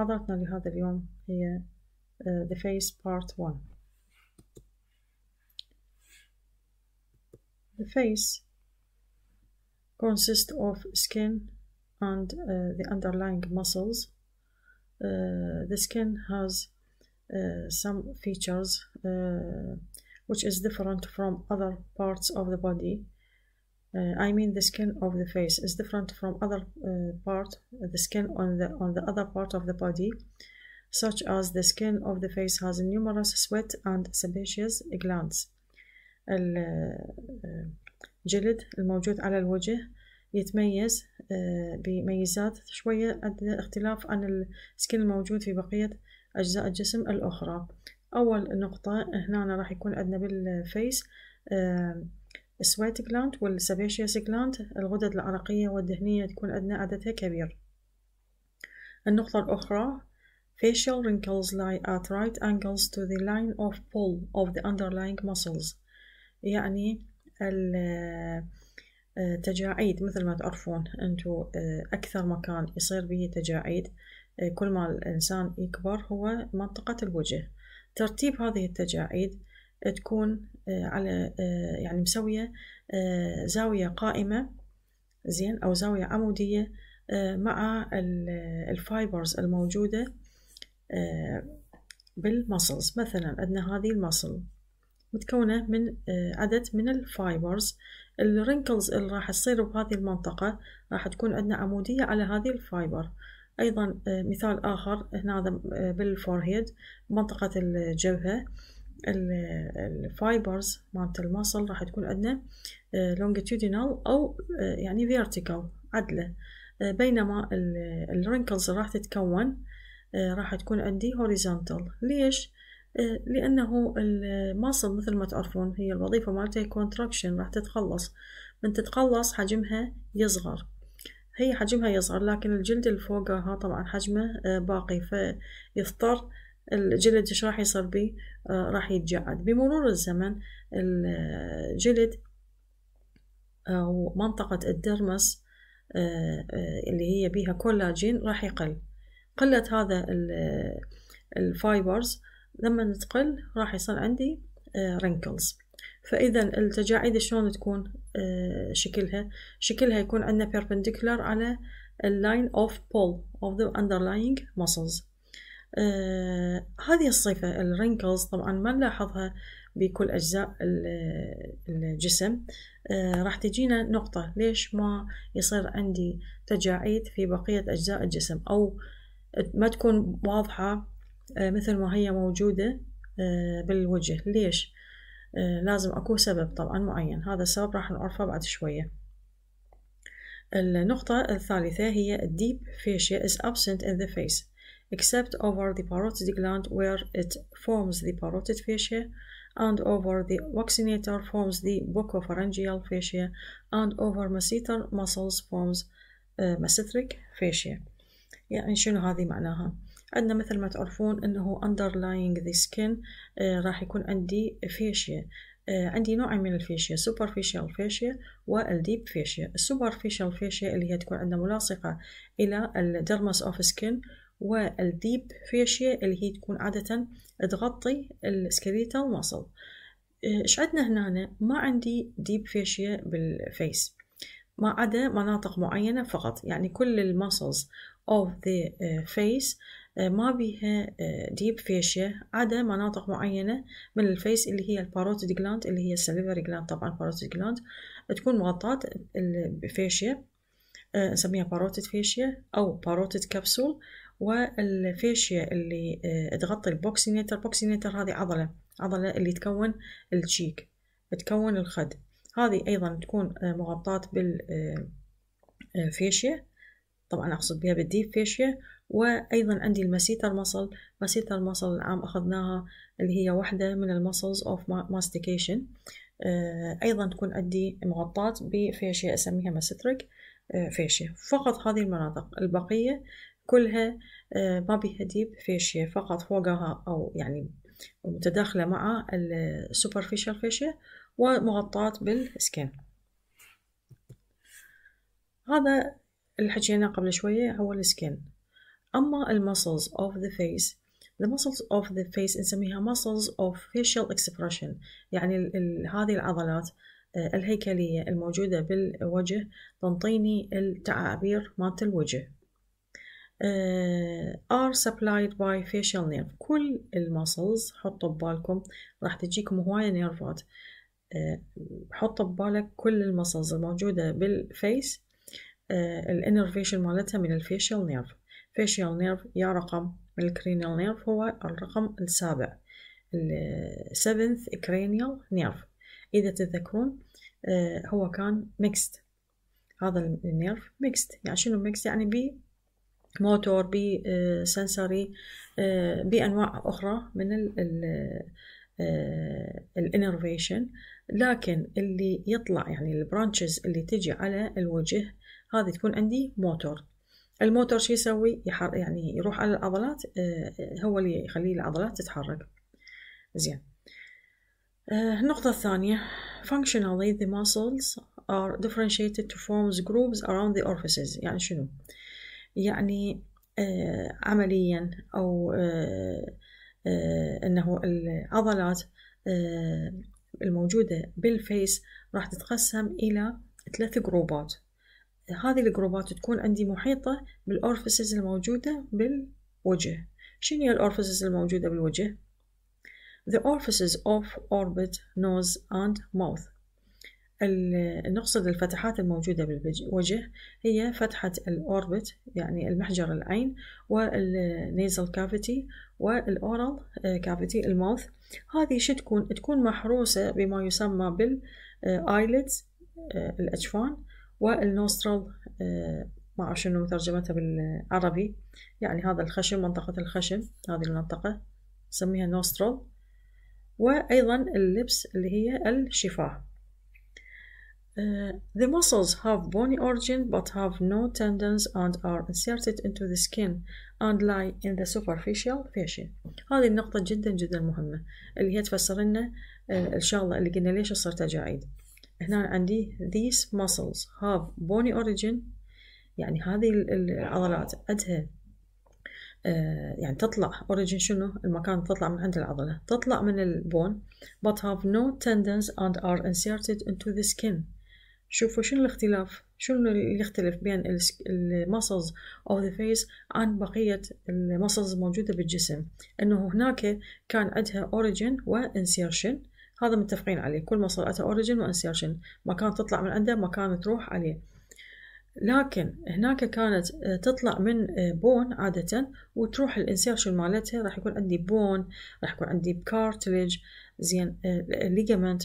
محاضرتنا لهذا اليوم هي The Face Part 1 The face consists of skin and uh, the underlying muscles. Uh, the skin has uh, some features uh, which is different from other parts of the body. I mean the skin of the face is different from other part the skin on the on the other part of the body such as the skin of the face has numerous sweat and sebaceous glands الجلد الموجود على الوجه يتميز بميزات شوية اختلاف عن السكن الموجود في بقية أجزاء الجسم الأخرى أول نقطة هنا راح يكون عندنا بالفيس السويت جلاند والسبيشيوس جلاند الغدد العرقية والدهنية تكون أدنى عددها كبير النقطة الأخرى facial wrinkles lie at right angles to the line of pull of the underlying muscles يعني التجاعيد آه، مثل ما تعرفون انتو آه، أكثر مكان يصير به تجاعيد آه، كل ما الإنسان يكبر هو منطقة الوجه ترتيب هذه التجاعيد تكون آه، على آه، يعني مسوية آه، زاوية قائمة زين أو زاوية عمودية مع الفايبرز الموجودة بالمسلز مثلا عندنا هذه المسل متكونة من عدد من الفايبرز الرينكلز اللي راح تصير بهذه المنطقة راح تكون عندنا عمودية على هذه الفايبر أيضا مثال آخر هنا بالفورهيد منطقة الجبهة الفايبرز مالت المصل راح تكون عندنا لونجيتودينال آه، أو آه، يعني فيرتيكال عدلة آه، بينما الرينكلز راح تتكون راح تكون عندي هوريزونتال ليش؟ لأنه المصل مثل ما تعرفون هي الوظيفة مالتها كونتراكشن راح تتخلص من تتخلص حجمها يصغر هي حجمها يصغر لكن الجلد اللي فوقها طبعا حجمه باقي فيضطر الجلد ايش راح يصير بيه آه، راح يتجعد بمرور الزمن الجلد أو آه، منطقة الدرمس آه، اللي هي بيها كولاجين راح يقل قلة هذا الفايبرز لما تقل راح يصير عندي رينكلز فإذا التجاعيد شلون تكون شكلها شكلها يكون عندنا perpendicular على اللاين of pull of the underlying muscles آه هذه الصفة الرينكلز طبعا ما نلاحظها بكل أجزاء الجسم آه راح تجينا نقطة ليش ما يصير عندي تجاعيد في بقية أجزاء الجسم أو ما تكون واضحة آه مثل ما هي موجودة آه بالوجه ليش آه لازم أكو سبب طبعا معين هذا السبب راح نعرفه بعد شوية النقطة الثالثة هي deep fascia is absent in the face except over the parotid gland where it forms the parotid fascia and over the vaccinator forms the buccopharyngeal fascia and over masseter muscles forms uh, fascia يعني شنو هذه معناها عندنا مثل ما تعرفون انه underlying the skin uh, راح يكون عندي fascia uh, عندي نوعين من الفيشيا superficial fascia والديب fascia Superficial fascia اللي هي تكون عندنا ملاصقة إلى الدرمس of skin. والديب فيشيا اللي هي تكون عادة تغطي السكليتال ماسل آه، ايش عندنا هنا ما عندي ديب فيشيا بالفيس ما عدا مناطق معينة فقط يعني كل الماسلز of the آه، face آه، ما بيها ديب فيشيا عدا مناطق معينة من الفيس اللي هي الباروتيد جلاند اللي هي السليفري جلاند طبعا باروتيد جلاند تكون مغطاة الفيشيا نسميها باروتيد فيشيا أو باروتيد كبسول والفيشيا اللي آه، تغطي البوكسينيتر بوكسينيتر هذه عضلة عضلة اللي تكون الجيك تكون الخد هذه أيضا تكون آه، مغطاة بالفيشيا آه، طبعا أقصد بها بالديب فيشيا وأيضا عندي المسيتر مصل مسيتر مصل العام أخذناها اللي هي واحدة من المصلز أوف ماستيكيشن أيضا تكون عندي مغطاة بفيشيا أسميها ماستريك فيشيا فقط هذه المناطق البقية كلها آه، ما بيها ديب فيشيا فقط فوقها أو يعني متداخلة مع السوبرفيشال فيشيا ومغطاة بالسكين هذا اللي حكينا قبل شوية هو السكين أما المسلز of the face the muscles of the face نسميها muscles of facial expression يعني ال هذه العضلات آه، الهيكلية الموجودة بالوجه تنطيني التعابير مالت الوجه آه، are supplied by facial nerve كل المسلز حطوا ببالكم راح تجيكم هواية نيرفات آه، حطوا ببالك كل المسلز الموجودة بالفيس آه، الانرفيشن مالتها من الفيشال نيرف فيشال نيرف يا رقم الكرينيال نيرف هو الرقم السابع السبنث كرينيال نيرف إذا تذكرون هو كان ميكست هذا النيرف ميكست يعني شنو ميكست يعني بي موتور بسنسري آه، آه، بانواع اخرى من الانرفيشن آه، لكن اللي يطلع يعني البرانشز اللي تجي على الوجه هذه تكون عندي موتور الموتور شو يسوي يعني يروح على العضلات هو اللي يخلي العضلات تتحرك زين النقطة الثانية functionally the muscles are differentiated to form groups around the orifices يعني شنو يعني آه، عمليا أو آه، آه، أنه العضلات الموجودة بالفيس راح تتقسم إلى ثلاث جروبات هذه الجروبات تكون عندي محيطة بالاورفيسز الموجودة بالوجه شنو هي الاورفيسز الموجودة بالوجه؟ The orifices of orbit, nose and mouth نقصد الفتحات الموجودة بالوجه هي فتحة الأوربت يعني المحجر العين والنيزل كافيتي والأورال كافيتي آه، الماوث هذه شو تكون؟ تكون محروسة بما يسمى بالآيلتس آه، آه، الأجفان والنوسترال ما أعرف شنو ترجمتها بالعربي يعني هذا الخشم منطقة الخشم هذه المنطقة نسميها نوسترال وأيضا اللبس اللي هي الشفاه Uh, the muscles have bony origin but have no tendons and are inserted into the skin and lie in the superficial fascia هذه النقطة جدا جدا مهمة اللي هي تفسر لنا uh, الشغلة اللي قلنا ليش صرت أجاعيد هنا عندي these muscles have bony origin يعني هذه العضلات أدها يعني تطلع origin شنو المكان تطلع من عند العضلة تطلع من البون but have no tendons and are inserted into the skin شوفوا شنو الاختلاف شنو اللي يختلف بين المسلز اوف ذا فيس عن بقية المسلز الموجودة بالجسم انه هناك كان عندها اوريجن وانسيرشن هذا متفقين عليه كل مسل عندها اوريجن وانسيرشن مكان تطلع من عنده مكان تروح عليه لكن هناك كانت آه، تطلع من بون آه، عادة وتروح الانسيرشن مالتها راح يكون عندي بون راح يكون عندي كارتلج زين آه، ليجامنت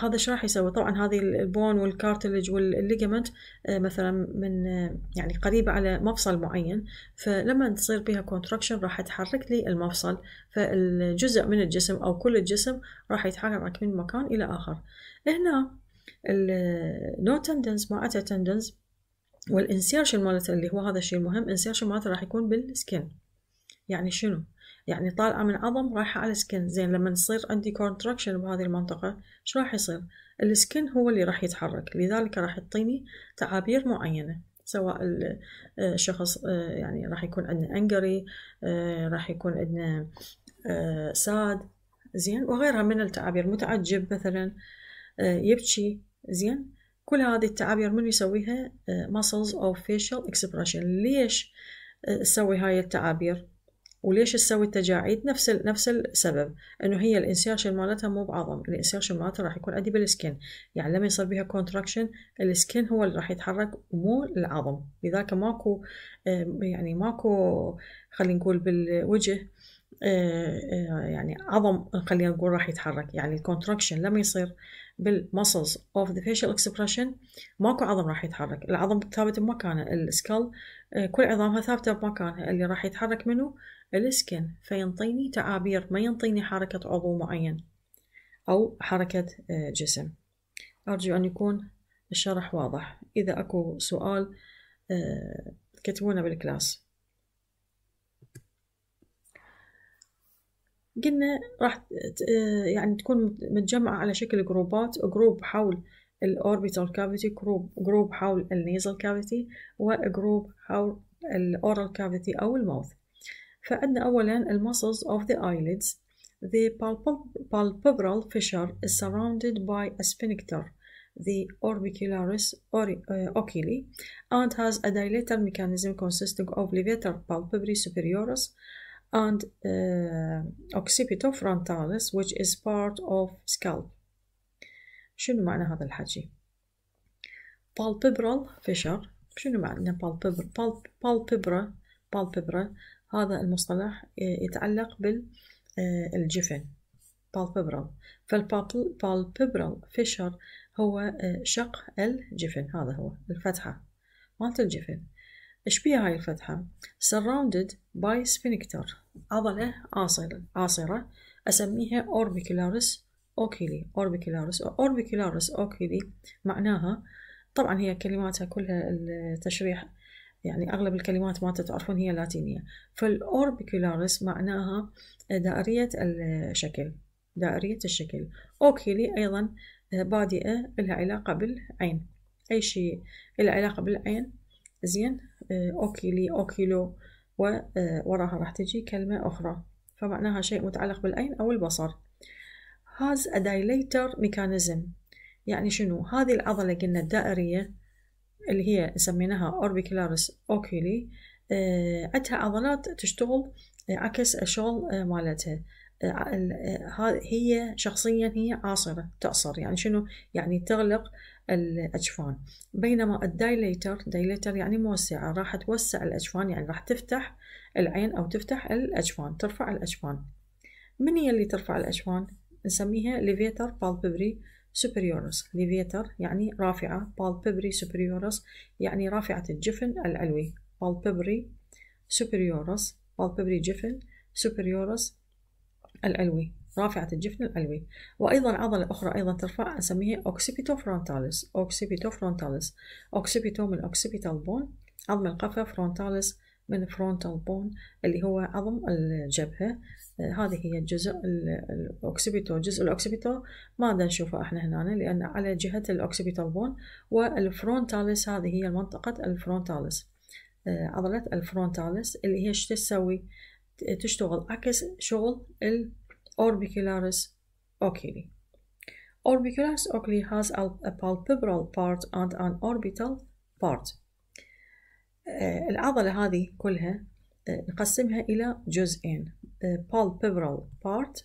هذا ايش راح يسوي؟ طبعا هذه البون والكارتلج والليجمنت آه، مثلا من آه، يعني قريبه على مفصل معين فلما تصير بها كونتراكشن راح تحرك لي المفصل فالجزء من الجسم او كل الجسم راح يتحرك من مكان الى اخر. هنا النو تندنس آه، اتى تندنس والانسيرشن مالته اللي هو هذا الشيء المهم انسيرشن مالته راح يكون بالسكين. يعني شنو؟ يعني طالعة من عظم رايحة على سكن زين لما يصير عندي كونتراكشن بهذه المنطقة شو راح يصير السكن هو اللي راح يتحرك لذلك راح يعطيني تعابير معينة سواء الشخص آه، آه، يعني راح يكون عندنا انجري آه، راح يكون عندنا ساد زين وغيرها من التعابير متعجب مثلا يبكي زين كل هذه التعابير من يسويها muscles او facial expression ليش تسوي هاي التعابير وليش تسوي التجاعيد نفس ال... نفس السبب انه هي الانسيرشن مالتها مو بعظم الانسيرشن مالتها راح يكون عندي بالسكن يعني لما يصير بيها كونتراكشن السكن هو اللي راح يتحرك مو العظم لذلك ماكو يعني ماكو خلينا نقول بالوجه آه، آه، يعني عظم خلينا نقول راح يتحرك يعني الكونتراكشن لما يصير بالمسلز اوف ذا فيشل اكسبريشن ماكو عظم راح يتحرك العظم ثابت بمكانه السكال آه، كل عظامها ثابته بمكانها اللي راح يتحرك منه الاسكن فينطيني تعابير ما ينطيني حركة عضو معين أو حركة آه، جسم أرجو أن يكون الشرح واضح إذا أكو سؤال آه، كتبونا بالكلاس قلنا راح آه، يعني تكون متجمعة على شكل جروبات جروب حول الأوربيتال كافيتي جروب جروب حول النيزل كافيتي وجروب حول الأورال كافيتي أو الماوث فعندنا أولا ال muscles of the eyelids The palpebral fissure is surrounded by a sphincter, the orbicularis or, uh, oculi, and has a dilator mechanism consisting of levator palpebrae superioris and uh, occipitofrontalis, which is part of scalp. شنو معنى هذا الحكي؟ palpebral fissure شنو معنى palpebra palpebra palpebra هذا المصطلح آه، يتعلق بالجفن آه، palpebral فالpalpebral فيشر هو آه، شق الجفن هذا هو الفتحة مالت الجفن ايش بيها هاي الفتحة surrounded by sphincter عضلة عاصرة عاصرة أسميها orbicularis oculi orbicularis orbicularis oculi معناها طبعا هي كلماتها كلها التشريح يعني أغلب الكلمات ما تعرفون هي لاتينية فالأوربيكولاريس معناها دائرية الشكل دائرية الشكل أوكيلي أيضا بادئة لها علاقة بالعين أي شيء لها علاقة بالعين زين أوكيلي أوكيلو ووراها راح تجي كلمة أخرى فمعناها شيء متعلق بالعين أو البصر has a dilator mechanism يعني شنو هذه العضلة قلنا الدائرية اللي هي سميناها أوربيكلاريس أوكيلي عندها عضلات تشتغل آه، عكس الشغل آه، مالتها آه، هي شخصيا هي عاصرة تأصر يعني شنو يعني تغلق الأجفان بينما الدايليتر دايليتر يعني موسعة راح توسع الأجفان يعني راح تفتح العين أو تفتح الأجفان ترفع الأجفان من هي اللي ترفع الأجفان نسميها ليفيتر بالببري superiorus levator يعني رافعة palpebrae superiorus يعني رافعة الجفن العلوي palpebrae superiorus palpebrae جفن superiorus العلوي رافعة الجفن العلوي وأيضا عضلة أخرى أيضا ترفع أسميها occipitofrontalis frontalis occipito من occipital bone عظم القفة frontalis من فرونتال بون اللي هو عظم الجبهة آه، هذه هي الجزء الأوكسبيتو جزء الأوكسبيتو ما نشوفه احنا هنا لأن على جهة الاوكسيبيتال بون والفرونتالس هذه هي منطقة الفرونتالس آه، عضلة الفرونتالس اللي هي ايش تسوي تشتغل عكس شغل الأوربيكولارس أوكيلي Orbicularis oculi has a palpebral part and an orbital part العضلة هذه كلها نقسمها إلى جزئين palpebral part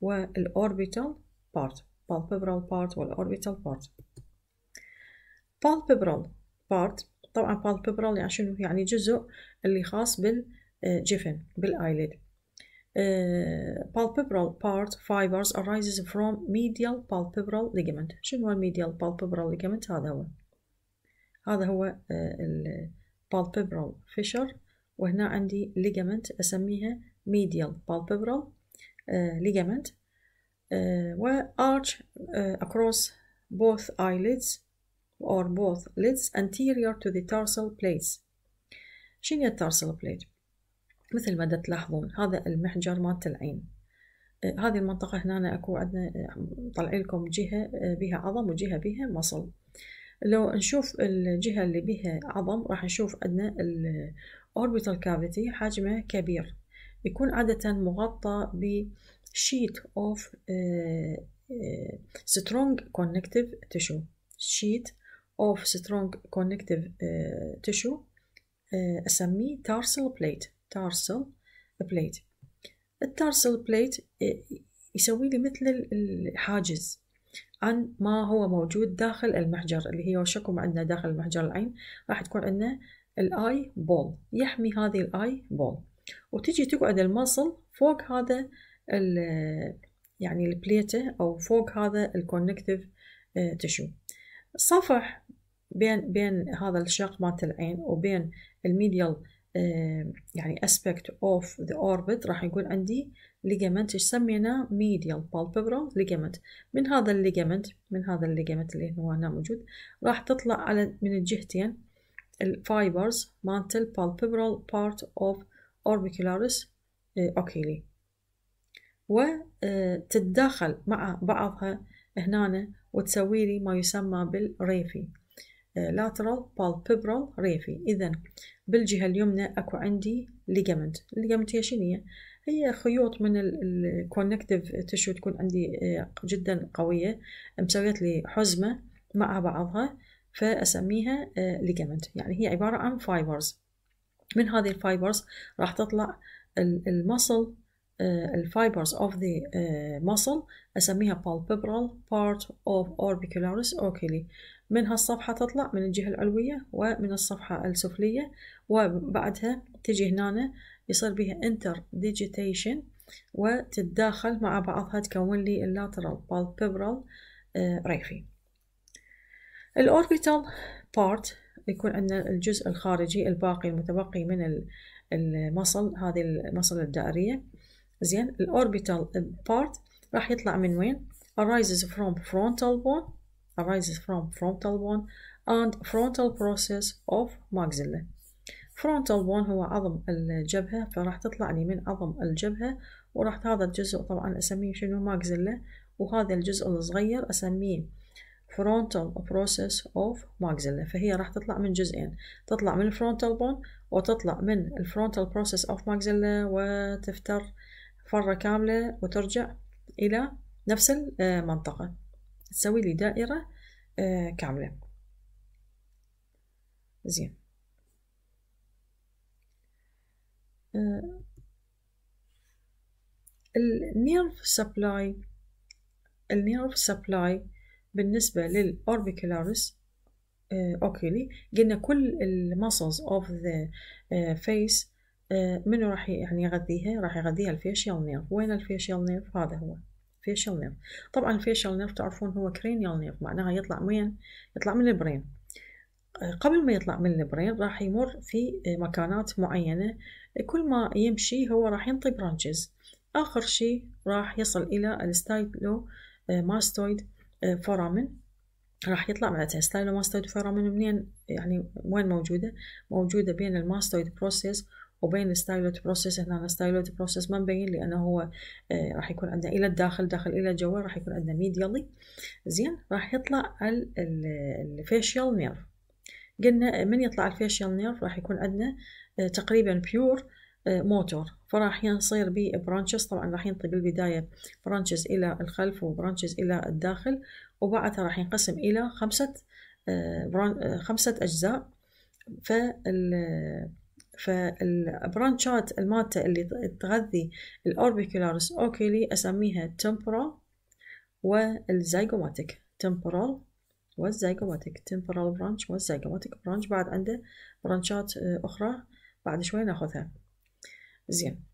والorbital part palpebral part والorbital part palpebral part طبعا palpebral يعني شنو يعني جزء اللي خاص بالجفن بالايليد palpebral part fibers arises from medial palpebral ligament شنو هو medial palpebral ligament هذا هو هذا هو palpebral fissure وهنا عندي ligament أسميها medial palpebral آه، ligament آه، و arch آه، across both eyelids or both lids anterior to the tarsal plates شنو هي التارسل بليت مثل ما تلاحظون هذا المحجر مالت العين هذه المنطقة هنا أكو عندنا طلع لكم جهة بها عظم وجهة بها مصل لو نشوف الجهة اللي بها عظم راح نشوف عندنا الأوربيتال كافيتي حجمه كبير يكون عادة مغطى بشيت أوف سترونج كونكتيف تشو شيت أوف سترونج كونكتيف تشو أسميه تارسل بليت تارسل بليت التارسل بليت يسوي لي مثل الحاجز عن ما هو موجود داخل المحجر اللي هي وشكم عندنا داخل المحجر العين راح تكون عندنا الاي بول يحمي هذه الاي بول وتجي تقعد المصل فوق هذا ال يعني البليته او فوق هذا الكونكتيف تشو آه، صفح بين بين هذا الشق مالت العين وبين الميديال آه، يعني اسبكت اوف ذا اوربت راح يكون عندي ليجامنت ايش سميناه medial palpebral ligament من هذا الليجامنت من هذا الليجامنت اللي هو هنا موجود راح تطلع على من الجهتين الفايبرز mantle palpebral part of orbicularis آه، oculi وتتداخل آه، مع بعضها هنا وتسوي لي ما يسمى بالريفي آه، lateral palpebral ريفي إذا بالجهة اليمنى أكو عندي ليجامنت الليجامنت هي شنو هي هي خيوط من الكونكتيف تشو تكون عندي آه، جدا قوية مسويت لي حزمة مع بعضها فأسميها ليجامنت آه، يعني هي عبارة عن فايبرز من هذه الفايبرز راح تطلع المصل الفايبرز اوف ذا مصل اسميها palpebral part of orbicularis اوكيلي من هالصفحة تطلع من الجهة العلوية ومن الصفحة السفلية وبعدها تجي هنا يصير بها انتر ديجيتيشن وتتداخل مع بعضها تكون لي اللاترال آه، بالبيبرال ريفي الاوربيتال بارت يكون عندنا الجزء الخارجي الباقي المتبقي من المصل هذه المصل الدائرية زين الاوربيتال بارت راح يطلع من وين arises from frontal bone arises from frontal bone and frontal process of maxilla frontal bone هو عظم الجبهة فراح تطلع لي من عظم الجبهة وراح هذا الجزء طبعا أسميه شنو ماكزيلا وهذا الجزء الصغير أسميه frontal process of maxilla فهي راح تطلع من جزئين تطلع من الفرونتال بون وتطلع من الفرونتال process of maxilla وتفتر فرة كاملة وترجع إلى نفس المنطقة آه، تسوي لي دائرة آه، كاملة زين النيرف سبلاي النيرف سبلاي بالنسبة للأوربيكولاريس آه، أوكيلي قلنا كل المسلز أوف ذا فيس منو راح يعني يغذيها راح يغذيها الفيشيال نيرف وين الفيشيال نيرف هذا هو الفيشيال نيرف طبعا الفيشيال نيرف تعرفون هو كرينيال نيرف معناها يطلع وين يطلع من البرين آه، قبل ما يطلع من البرين راح يمر في آه، مكانات معينة كل ما يمشي هو راح ينطي برانشز آخر شيء راح يصل إلى الستايلو ماستويد آه، فورامن آه، راح يطلع معناتها ستايلو ماستويد فورامن منين يعني وين موجودة موجودة بين الماستويد بروسيس وبين الستايلوت بروسيس هنا الستايلوت بروسيس ما مبين لانه هو آه، راح يكون عندنا الى الداخل داخل الى جوه راح يكون عندنا ميديالي زين راح يطلع الفيشيال نيرف قلنا من يطلع الفيشيال نيرف راح يكون عندنا آه، تقريبا بيور آه، موتور فراح ينصير ببرانشز طبعا راح ينطي بالبداية برانشز إلى الخلف وبرانشز إلى الداخل وبعدها راح ينقسم إلى خمسة آه، خمسة أجزاء فال فالبرانشات الماتة اللي تغذي الأوربيكولارس أوكيلي أسميها تمبرال والزيجوماتيك تمبرال والزيجوماتيك تمبرال برانش والزيجوماتيك برانش بعد عنده برانشات آه، أخرى بعد شوي ناخذها زين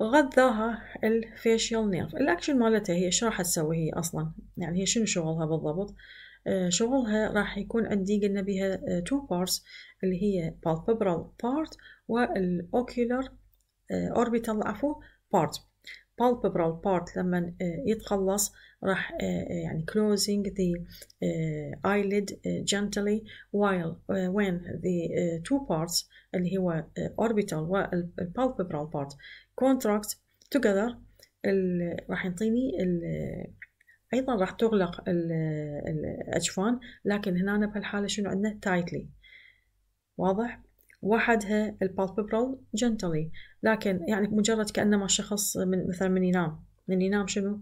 غذاها الفيشيال نيرف الاكشن مالتها هي شو راح تسوي هي اصلا يعني هي شنو شغلها بالضبط آه، شغلها راح يكون عندي قلنا بها تو بارس بارتس اللي هي palpebral part والاوكيولار اوربيتال آه عفوا بارت palpebral part لما يتخلص راح يعني closing the eyelid gently while when the two parts اللي هو orbital والpalpebral part contract together راح يعطيني ايضا راح تغلق الاجفان لكن هنا بهالحاله شنو عندنا tightly واضح وحدها البالببرال جنتلي لكن يعني مجرد كأنما شخص من مثلا من ينام من ينام شنو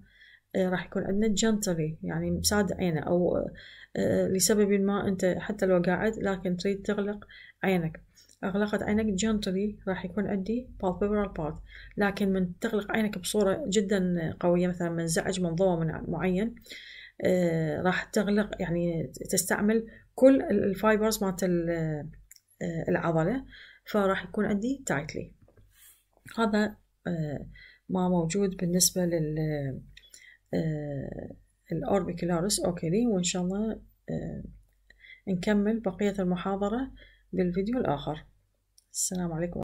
آه، راح يكون عندنا جنتلي يعني مساد عينه أو آه، آه، لسبب ما أنت حتى لو قاعد لكن تريد تغلق عينك أغلقت عينك جنتلي راح يكون عندي بالببرال بارت لكن من تغلق عينك بصورة جدا قوية مثلا من زعج ضوء من معين راح تغلق يعني تستعمل كل الفايبرز مالت آه، العضلة فراح يكون عندي تايتلي هذا آه، ما موجود بالنسبة لل آه، الأوربيكولارس أوكيلي وإن شاء الله نكمل بقية المحاضرة بالفيديو الآخر السلام عليكم